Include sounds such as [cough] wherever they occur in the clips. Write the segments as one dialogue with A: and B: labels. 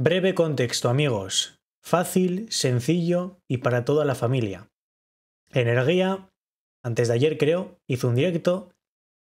A: Breve contexto, amigos. Fácil, sencillo y para toda la familia. Energía, antes de ayer creo, hizo un directo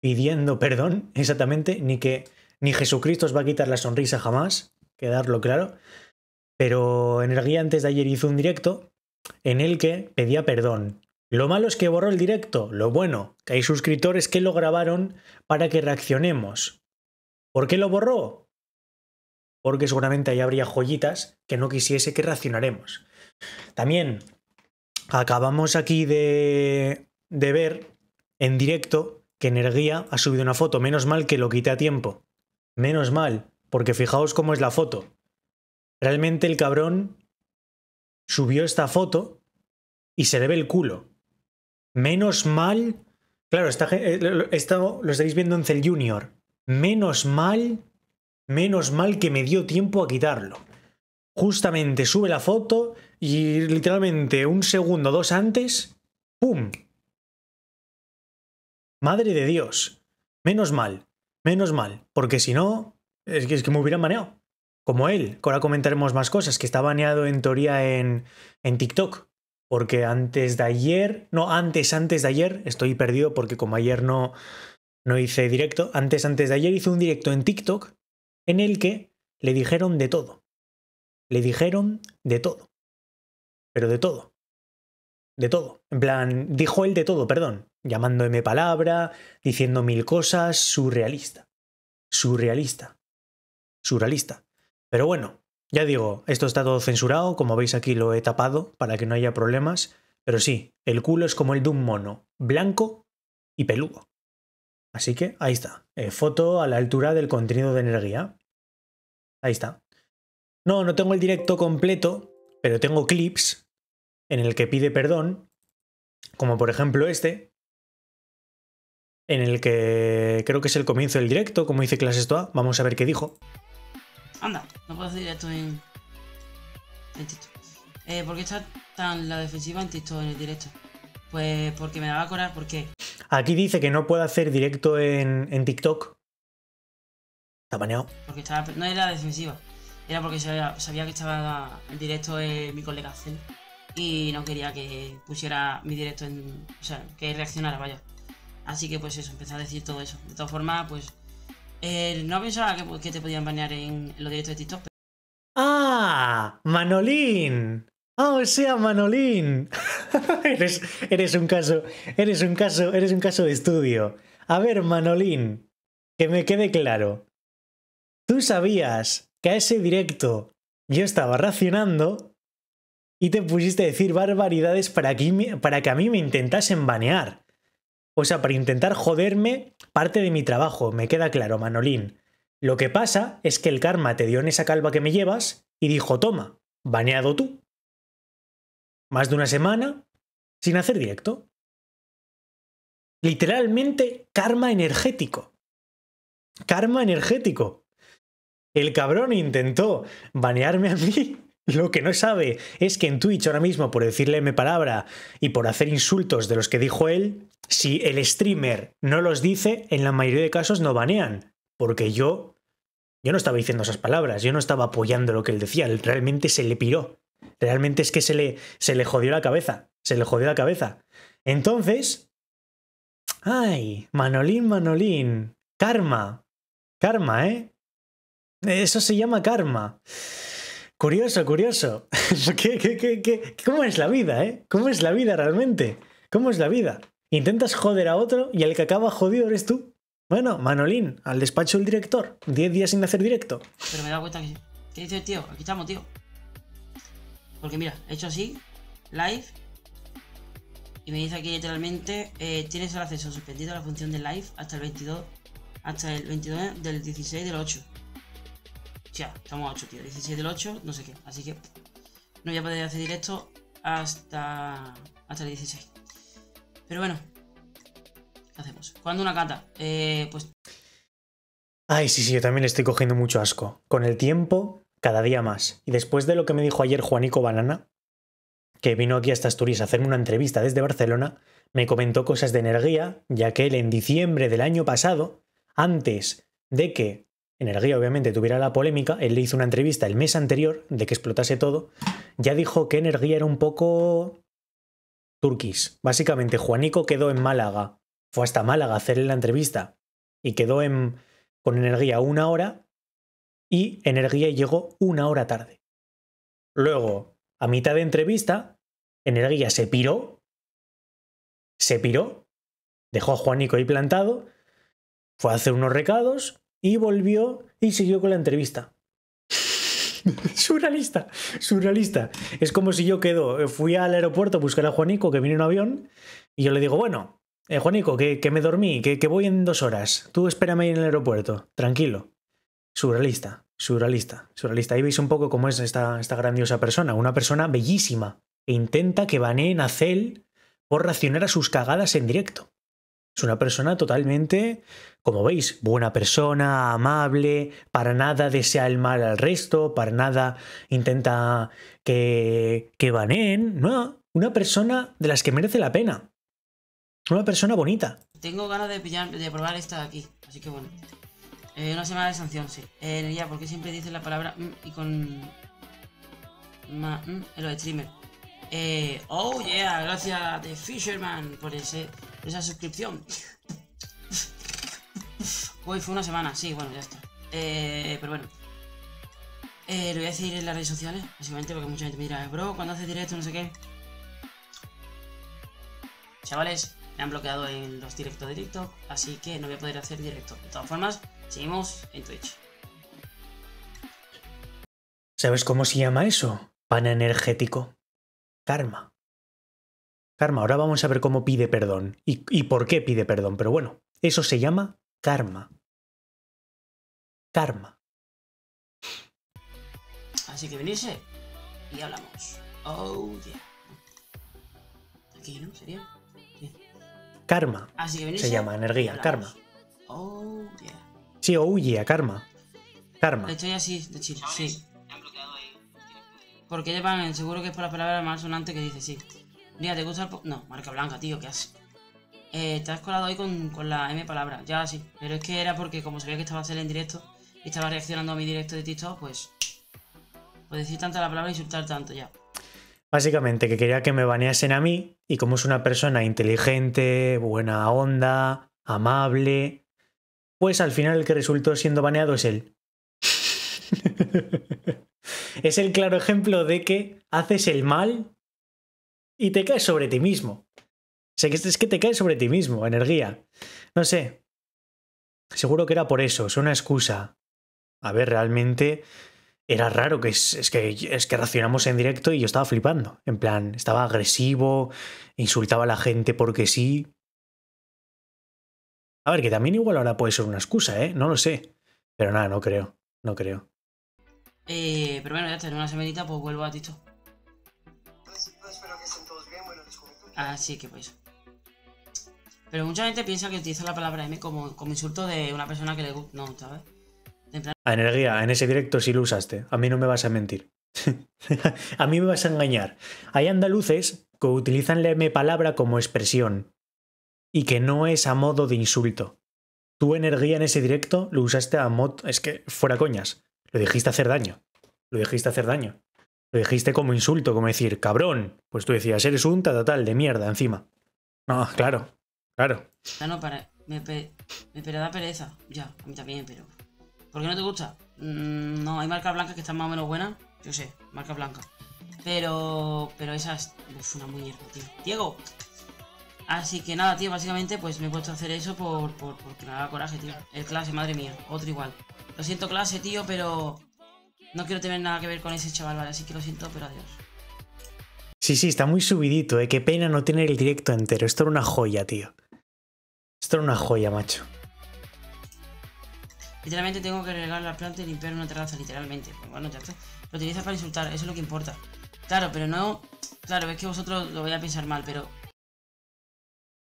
A: pidiendo [laughs] perdón, exactamente, ni que ni Jesucristo os va a quitar la sonrisa jamás, quedarlo claro. Pero Energía antes de ayer hizo un directo en el que pedía perdón. Lo malo es que borró el directo, lo bueno, que hay suscriptores que lo grabaron para que reaccionemos. ¿Por qué lo borró? porque seguramente ahí habría joyitas que no quisiese que racionaremos. También acabamos aquí de, de ver en directo que Energía ha subido una foto, menos mal que lo quité a tiempo. Menos mal, porque fijaos cómo es la foto. Realmente el cabrón subió esta foto y se le ve el culo. Menos mal. Claro, está, eh, esto lo estáis viendo en Cell Junior. Menos mal Menos mal que me dio tiempo a quitarlo. Justamente sube la foto y literalmente un segundo o dos antes, ¡pum! Madre de Dios. Menos mal, menos mal, porque si no, es que, me hubieran baneado. Como él, ahora comentaremos más cosas, que está baneado en teoría en, en TikTok. Porque antes de ayer, no, antes, antes de ayer, estoy perdido porque como ayer no, no hice directo, antes, antes de ayer hice un directo en TikTok en el que le dijeron de todo. Le dijeron de todo. Pero de todo. De todo. En plan, dijo él de todo, perdón. Llamándome palabra, diciendo mil cosas, surrealista. Surrealista. Surrealista. Pero bueno, ya digo, esto está todo censurado, como veis aquí lo he tapado para que no haya problemas. Pero sí, el culo es como el de un mono, blanco y peludo. Así que ahí está. Eh, foto a la altura del contenido de energía. Ahí está. No, no tengo el directo completo, pero tengo clips en el que pide perdón, como por ejemplo este, en el que creo que es el comienzo del directo, como dice Clases Toa. Vamos a ver qué dijo.
B: Anda, no puedo hacer directo en, TikTok. Eh, ¿Por qué está tan la defensiva en TikTok en el directo? Pues porque me daba a porque
A: por Aquí dice que no puede hacer directo en, en TikTok. Está baneado.
B: Porque estaba, no era defensiva. Era porque sabía, que estaba en directo eh, mi colega Cel. Y no quería que pusiera mi directo en. O sea, que reaccionara, vaya. Así que pues eso, empecé a decir todo eso. De todas formas, pues. Eh, no pensaba que, te podían banear en los directos de TikTok.
A: ¡Ah! ¡Manolín! Ah, oh, o sea, Manolín. [laughs] eres, un caso, eres un caso, eres un caso de estudio. A ver, Manolín, que me quede claro. Tú sabías que a ese directo yo estaba racionando y te pusiste a decir barbaridades para que, para que a mí me intentasen banear. O sea, para intentar joderme parte de mi trabajo, me queda claro, Manolín. Lo que pasa es que el karma te dio en esa calva que me llevas y dijo, toma, baneado tú más de una semana sin hacer directo. Literalmente karma energético. Karma energético. El cabrón intentó banearme a mí. [laughs] Lo que no sabe es que en Twitch ahora mismo, por decirle mi palabra y por hacer insultos de los que dijo él, si el streamer no los dice, en la mayoría de casos no banean. Porque yo. Yo no estaba diciendo esas palabras, yo no estaba apoyando lo que él decía, realmente se le piró. Realmente es que se le, se le jodió la cabeza. Se le jodió la cabeza. Entonces. ¡Ay! Manolín, Manolín. Karma. Karma, ¿eh? Eso se llama karma. Curioso, curioso. [laughs] cómo es la vida, eh? ¿Cómo es la vida realmente? ¿Cómo es la vida? Intentas joder a otro y el que acaba jodido eres tú. Bueno, Manolín, al despacho del director. Diez días sin hacer directo.
B: Pero me da cuenta que... ¿Qué dice tío? Aquí estamos, tío. Porque mira, he hecho así, live, y me dice aquí literalmente, eh, tienes el acceso suspendido a la función de live hasta el 22, hasta el 22 del 16 del 8. O sea, estamos a 8, tío, 16 del 8, no sé qué, así que no voy a poder hacer directo hasta, hasta el 16. Pero bueno, ¿qué hacemos? ¿Cuándo una cata? Eh, pues...
A: Ay, sí, sí, yo también estoy cogiendo mucho asco. Con el tiempo cada día más. Y después de lo que me dijo ayer Juanico Banana, que vino aquí a Asturias a hacerme una entrevista desde Barcelona, me comentó cosas de energía, ya que él en diciembre del año pasado, antes de que Energía obviamente tuviera la polémica, él le hizo una entrevista el mes anterior de que explotase todo, ya dijo que Energía era un poco turquís. Básicamente, Juanico quedó en Málaga, fue hasta Málaga a hacerle la entrevista y quedó en, con Energía una hora y Energía llegó una hora tarde. Luego, a mitad de entrevista, Energía se piró, se piró, dejó a Juanico ahí plantado, fue a hacer unos recados y volvió y siguió con la entrevista. surrealista, [laughs] surrealista. Es como si yo quedo, eh, fui al aeropuerto a buscar a Juanico que viene en un avión y yo le digo, bueno, eh, Juanico, que, me dormí, que, que voy en dos horas, tú espérame ahí en el aeropuerto, tranquilo surrealista, surrealista, surrealista. Ahí veis un poco cómo es esta, esta grandiosa persona, una persona bellísima que intenta que baneen a Cell por racionar a sus cagadas en directo. Es una persona totalmente, como veis, buena persona, amable, para nada desea el mal al resto, para nada intenta que, que baneen. No, una persona de las que merece la pena. Una persona bonita.
B: Tengo ganas de, de probar esta de aquí, así que bueno una eh, semana de sanción, sí. Eh, ya, porque siempre dice la palabra mm, y con... Ma, mm, en los streamers. Eh, oh yeah, gracias de Fisherman por, ese, esa suscripción. Hoy [laughs] fue una semana, sí, bueno, ya está. Eh, pero bueno. Eh, lo voy a decir en las redes sociales, básicamente, porque mucha gente me dirá, bro, cuando hace directo, no sé qué. Chavales, me han bloqueado en los directos de TikTok, así que no voy a poder hacer directo. De todas formas, seguimos en Twitch.
A: ¿Sabes cómo se llama eso? Pan energético. Karma. Karma, ahora vamos a ver cómo pide perdón y, por qué pide perdón, pero bueno, eso se llama karma. Karma.
B: Así que venirse y hablamos. Oh yeah. Aquí, ¿no? Sería.
A: Karma. Ah, se llama energía, karma. Oh, Sí, o huye a karma. Karma.
B: Estoy así, de chill, sí. Porque llevan, seguro que es por la palabra más sonante que dice, sí. Mira, ¿te gusta el No, marca blanca, tío, ¿qué haces? Eh, te has colado hoy con, la M palabra, ya sí. Pero es que era porque como sabía que estaba a hacer en directo y estaba reaccionando a mi directo de TikTok, pues... Pues decir tanta la palabra y e insultar tanto, ya.
A: Básicamente que quería que me baneasen a mí y como es una persona inteligente, buena onda, amable, pues al final el que resultó siendo baneado es él. [laughs] es el claro ejemplo de que haces el mal y te caes sobre ti mismo. O sea, que es que te caes sobre ti mismo, energía. No sé. Seguro que era por eso, es una excusa. A ver, realmente era raro, que es, que es que reaccionamos en directo y yo estaba flipando. En plan, estaba agresivo, insultaba a la gente porque sí. A ver, que también igual ahora puede ser una excusa, ¿eh? No lo sé. Pero nada, no creo. No creo.
B: Eh, pero bueno, ya tengo una semanita pues vuelvo a ti Pues, espero que estén todos bien, bueno, Así que pues. Pero mucha gente piensa que utiliza la palabra M como, como insulto de una persona que le gusta. No, ¿sabes? A
A: ah, energía, en ese directo sí lo usaste. A mí no me vas a mentir. [laughs] a mí me vas a engañar. Hay andaluces que utilizan la M palabra como expresión y que no es a modo de insulto. Tu energía en ese directo lo usaste a modo. Es que fuera coñas. Lo dijiste hacer daño. Lo dijiste hacer daño. Lo dijiste como insulto, como decir, cabrón. Pues tú decías, eres un tal de mierda encima. No, claro. Claro.
B: Ya no, para. Me, da pereza. Ya, a mí también, pero. ¿Por qué no te gusta? Mm, no, hay marcas blancas que están más o menos buenas. Yo sé, marcas blancas. Pero. Pero esa es uf, una mierda, tío. ¡Diego! Así que nada, tío, básicamente pues me he puesto a hacer eso por, por, porque me daba coraje, tío. El clase, madre mía, otro igual. Lo siento, clase, tío, pero no quiero tener nada que ver con ese chaval, ¿vale? Así que lo siento, pero adiós.
A: Sí, sí, está muy subidito, ¿eh? Qué pena no tener el directo entero. Esto era una joya, tío. Esto era una joya, macho.
B: Literalmente tengo que regar la planta y limpiar una terraza, literalmente. Pues bueno, ya está. Lo utilizas para insultar, eso es lo que importa. Claro, pero no... Claro, es que vosotros lo voy a pensar mal, pero...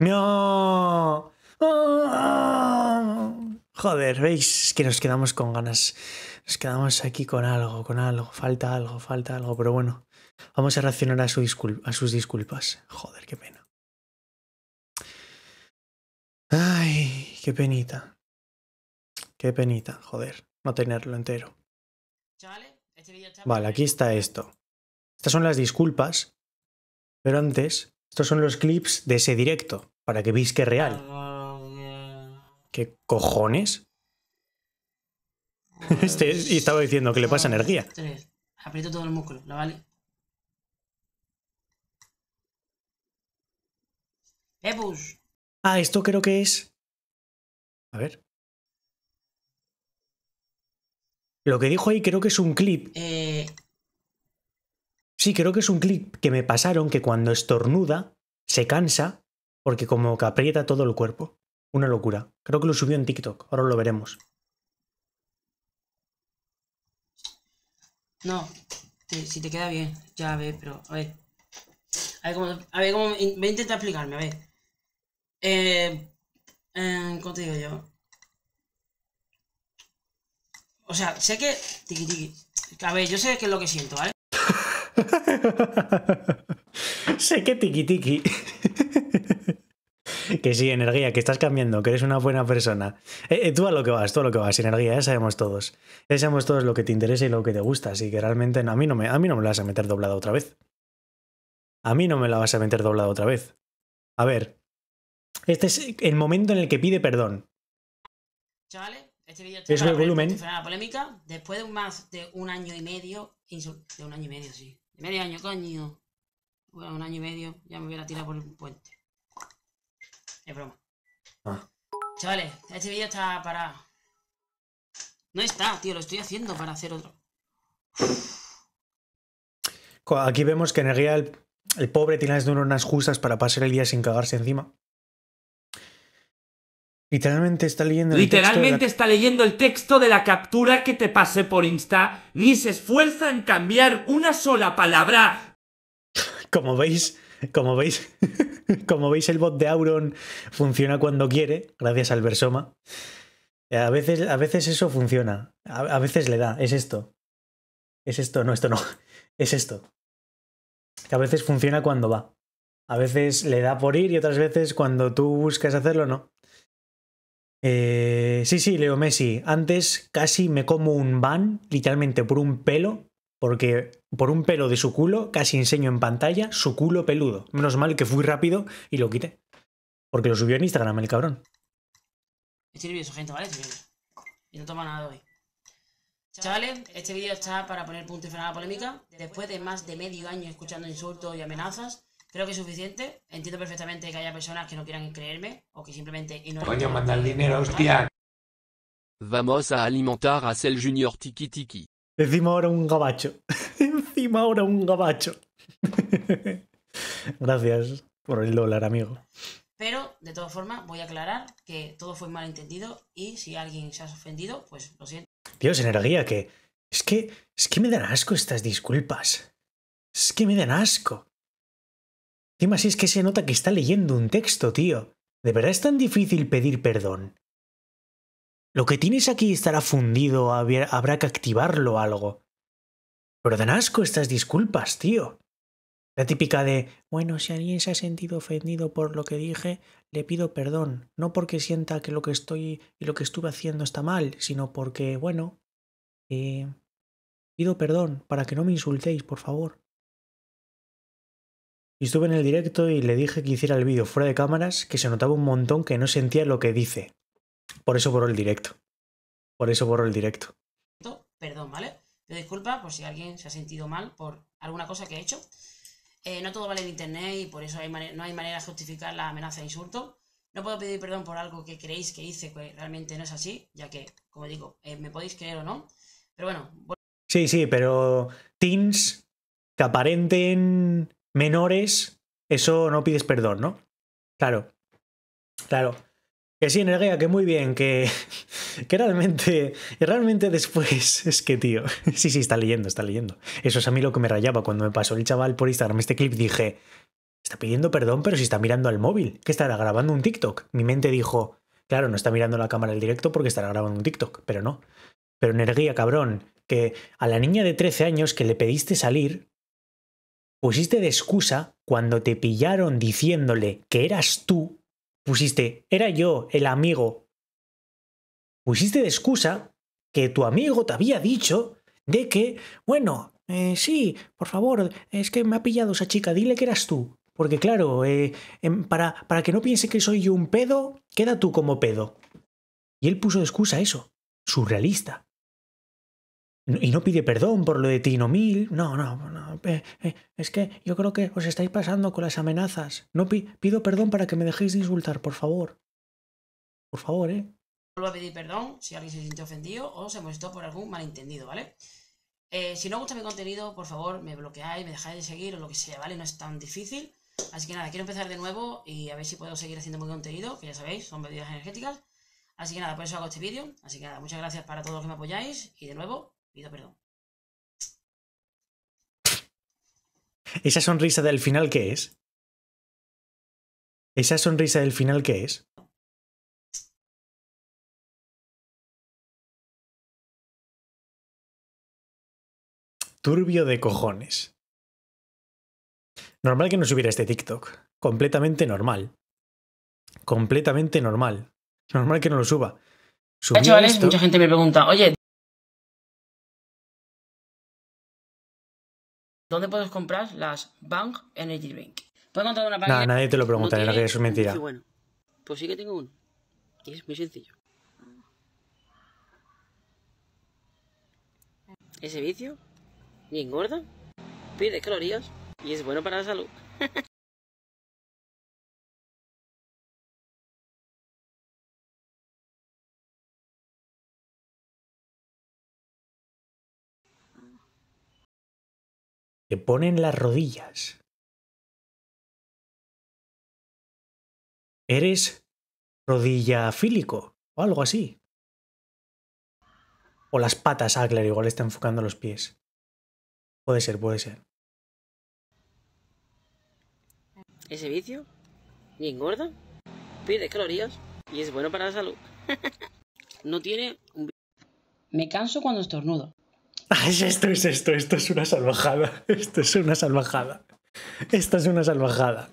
A: ¡No! ¡Ah! Joder, veis que nos quedamos con ganas. Nos quedamos aquí con algo, con algo. Falta algo, falta algo, pero bueno. Vamos a reaccionar a sus disculpas. Joder, qué pena. Ay, qué penita. Qué penita, joder, no tenerlo entero. Vale, aquí está esto. Estas son las disculpas, pero antes, estos son los clips de ese directo, para que veis que es real. ¿Qué cojones? [laughs] Este y estaba diciendo que le pasa energía.
B: Aprieto todo el músculo, vale?
A: Ah, esto creo que es. A ver. Lo que dijo ahí creo que es un clip. Eh. Sí, creo que es un clip que me pasaron que cuando estornuda se cansa porque como que aprieta todo el cuerpo. Una locura. Creo que lo subió en TikTok. Ahora lo veremos.
B: No, si te queda bien. Ya, a pero a ver. A ver cómo, a ver cómo voy a intentar explicarme, a ver. Eh, eh, ¿Cómo te digo yo? O sea, sé que. Tiki, tiki. A ver, yo sé que es lo que siento, ¿vale? [laughs]
A: sé que tiki tiki. [laughs] que sí, energía, que estás cambiando, que eres una buena persona. Eh, eh, tú a lo que vas, tú a lo que vas, energía, ya sabemos todos. Ya sabemos todos lo que te interesa y lo que te gusta, así que realmente a, mí no me, a mí no me la vas a meter doblada otra vez. A mí no me la vas a meter doblada otra vez. A ver, este es el momento en el que pide perdón.
B: Chavales, este vídeo es volumen. la polémica. Después de un más de un año y medio. De un año y medio, sí. De medio año, coño. un año y medio. Ya me hubiera tirado por un puente. Es broma. Ah. Chavales, este vídeo está para. No está, tío. Lo estoy haciendo para hacer otro.
A: Aquí vemos que en el, el pobre tiene unas unas justas para pasar el día sin cagarse encima. Literalmente está leyendo Literalmente el texto. está leyendo el texto de la captura que te pasé por Insta, y se esfuerza en cambiar una sola palabra. Como veis, como veis, [laughs] como veis, el bot de Auron funciona cuando quiere, gracias al Versoma. A veces, a veces eso funciona. A, veces le da. Es esto. Es esto. No, esto no. [laughs] Es esto. Que a veces funciona cuando va. A veces le da por ir y otras veces cuando tú buscas hacerlo, no. Eh, sí, sí, Leo Messi. Antes casi me como un ban, literalmente por un pelo, porque por un pelo de su culo casi enseño en pantalla su culo peludo. Menos mal que fui rápido y lo quité. Porque lo subió en Instagram el cabrón.
B: Estoy nervioso, gente, ¿vale? Estoy nervioso. Y no toma nada hoy. Chavales, este vídeo está para poner punto y final a la polémica. Después de más de medio año escuchando insultos y amenazas, Creo que es suficiente. Entiendo perfectamente que haya personas que no quieran creerme o que simplemente no Coño, dinero,
A: Vamos a alimentar a Cell Junior Tiki Tiki. Encima ahora un gabacho. [laughs] Encima ahora un gabacho. [laughs] Gracias por el dólar, amigo.
B: Pero, de todas formas, voy a aclarar que todo fue malentendido y si alguien se ha ofendido, pues lo siento.
A: Dios, energía, que. Es que. Es que me dan asco estas disculpas. Es que me dan asco. Encima, si es que se nota que está leyendo un texto, tío. ¿De verdad es tan difícil pedir perdón? Lo que tienes aquí estará fundido, habrá que activarlo algo. Pero dan asco estas disculpas, tío. La típica de, bueno, si alguien se ha sentido ofendido por lo que dije, le pido perdón. No porque sienta que lo que estoy y lo que estuve haciendo está mal, sino porque, bueno, eh, pido perdón para que no me insultéis, por favor. Y estuve en el directo y le dije que hiciera el vídeo fuera de cámaras, que se notaba un montón que no sentía lo que dice. Por eso borró el directo. Por eso borró el directo.
B: Perdón, ¿vale? Lo disculpa por si alguien se ha sentido mal por alguna cosa que he hecho. Eh, no todo vale en internet y por eso no hay manera de justificar la amenaza de insulto. No puedo pedir perdón por algo que creéis que hice, que realmente no es así, ya que, como digo, eh, me podéis creer o no. Pero bueno.
A: Sí, sí, pero teens que aparenten menores, eso no pides perdón, ¿no? Claro, claro. Que sí, Energía, que muy bien, que, [laughs] que realmente, realmente después [laughs] es que, tío, [laughs] sí, sí, está leyendo, está leyendo. Eso es a mí lo que me rayaba cuando me pasó el chaval por Instagram este clip, dije, está pidiendo perdón, pero si está mirando al móvil, que estará grabando un TikTok. Mi mente dijo, claro, no está mirando la cámara del directo porque estará grabando un TikTok, pero no. Pero Energía, cabrón, que a la niña de 13 años que le pediste salir, pusiste de excusa cuando te pillaron diciéndole que eras tú, pusiste, era yo, el amigo. Pusiste de excusa que tu amigo te había dicho de que, bueno, eh, sí, por favor, es que me ha pillado esa chica, dile que eras tú. Porque claro, eh, em, para, para que no piense que soy yo un pedo, queda tú como pedo. Y él puso de excusa eso, surrealista. Y no pide perdón por lo de Tinomil. No, no, no. Eh, eh, es que yo creo que os estáis pasando con las amenazas. No pido perdón para que me dejéis de insultar, por favor. Por favor, ¿eh?
B: Vuelvo a pedir perdón si alguien se sintió ofendido o se molestó por algún malentendido, ¿vale? Eh, si no os gusta mi contenido, por favor, me bloqueáis, me dejáis de seguir o lo que sea, ¿vale? No es tan difícil. Así que nada, quiero empezar de nuevo y a ver si puedo seguir haciendo mi contenido, que ya sabéis, son medidas energéticas. Así que nada, por eso hago este vídeo. Así que nada, muchas gracias para todos los que me apoyáis y de nuevo,
A: ¿Esa sonrisa del final qué es? ¿Esa sonrisa del final qué es? Turbio de cojones. Normal que no subiera este TikTok. Completamente normal. Completamente normal. Normal que no lo suba. Eh, mucha gente me pregunta, oye,
B: ¿Dónde puedes comprar las Bang Energy Drink? Puedo encontrar una página. No, nadie te lo pregunta, no eso es mentira. pues sí que tengo uno. Y es muy sencillo. Ese vicio
A: ni engorda, pide calorías y es bueno para la salud. [laughs] que ponen las rodillas. ¿Eres rodillafílico o algo así? O las patas, ah, igual está enfocando los pies. Puede ser, puede ser.
B: Ese vicio Y engorda, pide calorías y es bueno para la salud. [laughs] no tiene un... Me canso cuando estornudo.
A: [laughs] esto es esto, esto es una salvajada. Esto es una salvajada. Esto es una salvajada.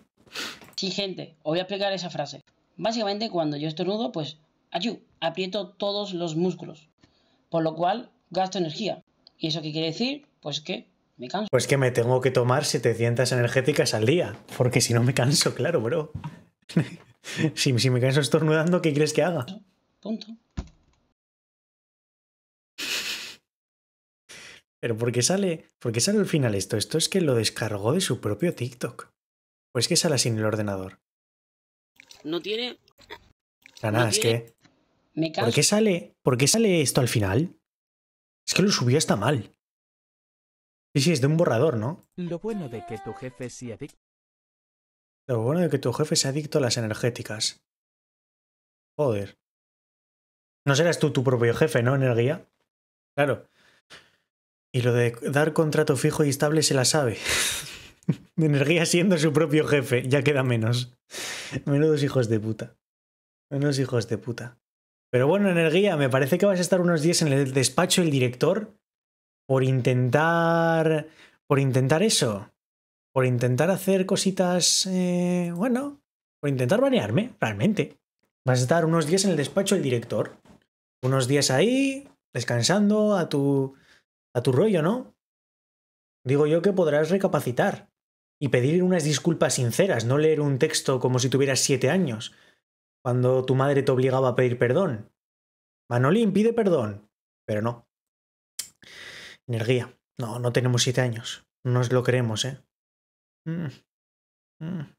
B: Sí, gente, os voy a explicar esa frase. Básicamente, cuando yo estornudo, pues, ayú, aprieto todos los músculos. Por lo cual, gasto energía. ¿Y eso qué quiere decir? Pues que
A: me canso. Pues que me tengo que tomar 700 energéticas al día. Porque si no me canso, claro, bro. [laughs] si, si me canso estornudando, ¿qué crees que haga? Punto. Pero por sale, porque sale al final esto, esto es que lo descargó de su propio TikTok. Pues que sale sin el ordenador. No tiene. nada, es que. ¿Por qué sale? ¿Por qué sale esto al final? Es que lo subió hasta mal. Sí, sí, es de un borrador, ¿no? Lo bueno de que tu jefe sea adicto. Lo bueno de que tu jefe sea adicto a las energéticas. Joder. No serás tú tu propio jefe, ¿no? Energía? Claro. Y lo de dar contrato fijo y estable se la sabe. [laughs] de energía siendo su propio jefe, ya queda menos. Menudos hijos de puta. Menos hijos de puta. Pero bueno, energía, me parece que vas a estar unos días en el despacho del director por intentar. por intentar eso. Por intentar hacer cositas. Eh, bueno, por intentar banearme, realmente. Vas a estar unos días en el despacho del director. Unos días ahí, descansando a tu a tu rollo, ¿no? Digo yo que podrás recapacitar y pedir unas disculpas sinceras, no leer un texto como si tuvieras siete años, cuando tu madre te obligaba a pedir perdón. Manolín pide perdón, pero no. Energía. No, no tenemos siete años. No nos lo creemos, ¿eh? Mm, mm.